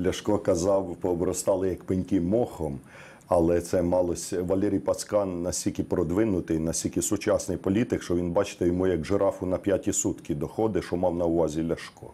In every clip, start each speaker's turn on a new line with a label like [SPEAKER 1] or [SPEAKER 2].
[SPEAKER 1] Ляшко казав, пообростали як пеньки мохом. Але це малося Валерій Пацкан настільки продвинутий, настільки сучасний політик, що він, бачите, йому як жирафу на п'яті сутки доходить, що мав на увазі Ляшко.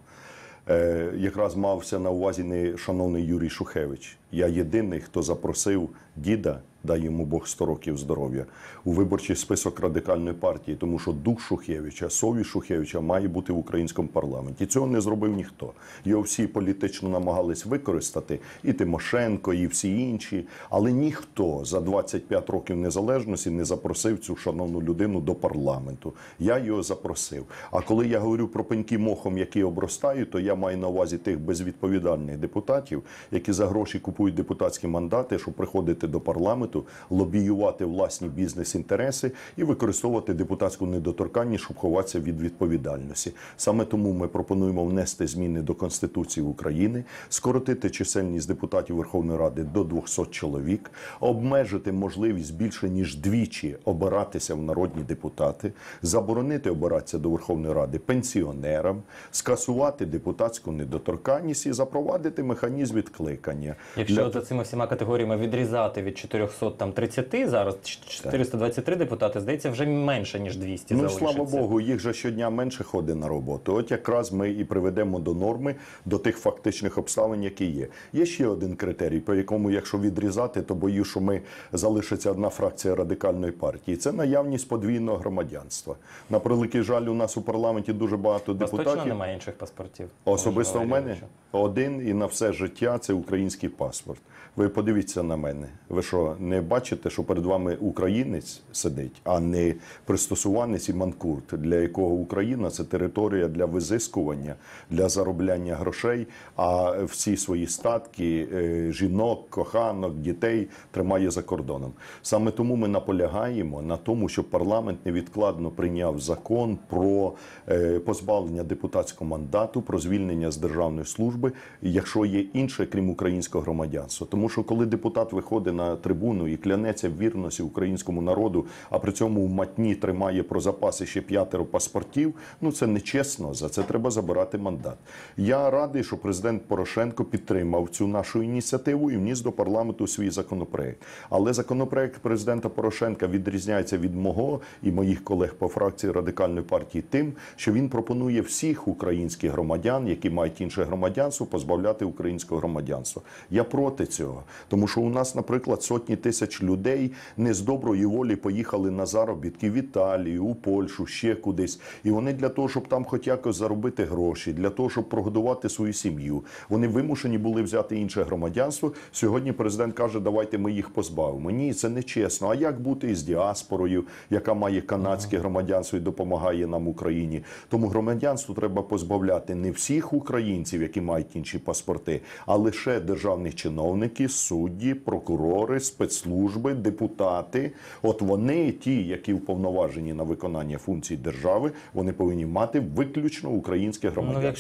[SPEAKER 1] Е, Якраз мався на увазі не шановний Юрій Шухевич. Я єдиний, хто запросив діда дай йому Бог 100 років здоров'я у виборчий список радикальної партії, тому що дух Шухевича, совість Шухевича має бути в українському парламенті. Цього не зробив ніхто. Його всі політично намагались використати, і Тимошенко, і всі інші. Але ніхто за 25 років незалежності не запросив цю шановну людину до парламенту. Я його запросив. А коли я говорю про пеньки мохом, які обростають, то я маю на увазі тих безвідповідальних депутатів, які за гроші купують депутатські мандати, щоб приходити до парламенту парламенту лобіювати власні бізнес-інтереси і використовувати депутатську недоторканність, щоб ховатися від відповідальності. Саме тому ми пропонуємо внести зміни до конституції України, скоротити чисельність депутатів Верховної Ради до 200 чоловік, обмежити можливість більше ніж двічі обиратися в народні депутати, заборонити обиратися до Верховної Ради пенсіонерам, скасувати депутатську недоторканність і запровадити механізм відкликання. Якщо Для... за цими всіма категоріями відрізати від 400 430, зараз 423 депутати, здається, вже менше, ніж 200 Ну, залишиться. слава Богу, їх же щодня менше ходить на роботу. От якраз ми і приведемо до норми, до тих фактичних обставин, які є. Є ще один критерій, по якому, якщо відрізати, то бою, що ми залишиться одна фракція радикальної партії. Це наявність подвійного громадянства. На превеликий жаль, у нас у парламенті дуже багато депутатів. Вас точно немає інших паспортів. Особисто в мене один і на все життя це український паспорт. Ви подивіться на мене. Ви що? не бачите, що перед вами українець сидить, а не пристосуванець і манкурт, для якого Україна це територія для визискування, для заробляння грошей. А всі свої статки, е, жінок, коханок, дітей тримає за кордоном. Саме тому ми наполягаємо на тому, щоб парламент невідкладно прийняв закон про е, позбавлення депутатського мандату, про звільнення з державної служби, якщо є інше, крім українського громадянства. Тому що коли депутат виходить на трибуну. Україну і клянеться в вірності українському народу, а при цьому в матні тримає про запаси ще п'ятеро паспортів. Ну це нечесно, За це треба забирати мандат. Я радий, що президент Порошенко підтримав цю нашу ініціативу і вніс до парламенту свій законопроект. Але законопроект президента Порошенка відрізняється від мого і моїх колег по фракції радикальної партії, тим, що він пропонує всіх українських громадян, які мають інше громадянство, позбавляти українського громадянства. Я проти цього, тому що у нас, наприклад, сотні тисяч тисяч людей не з доброї волі поїхали на заробітки в Італію, у Польщу, ще кудись. І вони для того, щоб там хоч якось заробити гроші, для того, щоб прогодувати свою сім'ю, вони вимушені були взяти інше громадянство. Сьогодні президент каже, давайте ми їх позбавимо. Ні, це не чесно. А як бути із діаспорою, яка має канадське громадянство і допомагає нам Україні? Тому громадянство треба позбавляти не всіх українців, які мають інші паспорти, а лише державних чиновників, судді, прокурори, спец служби, депутати, от вони, ті, які вповноважені на виконання функцій держави, вони повинні мати виключно українське ну, громадянство.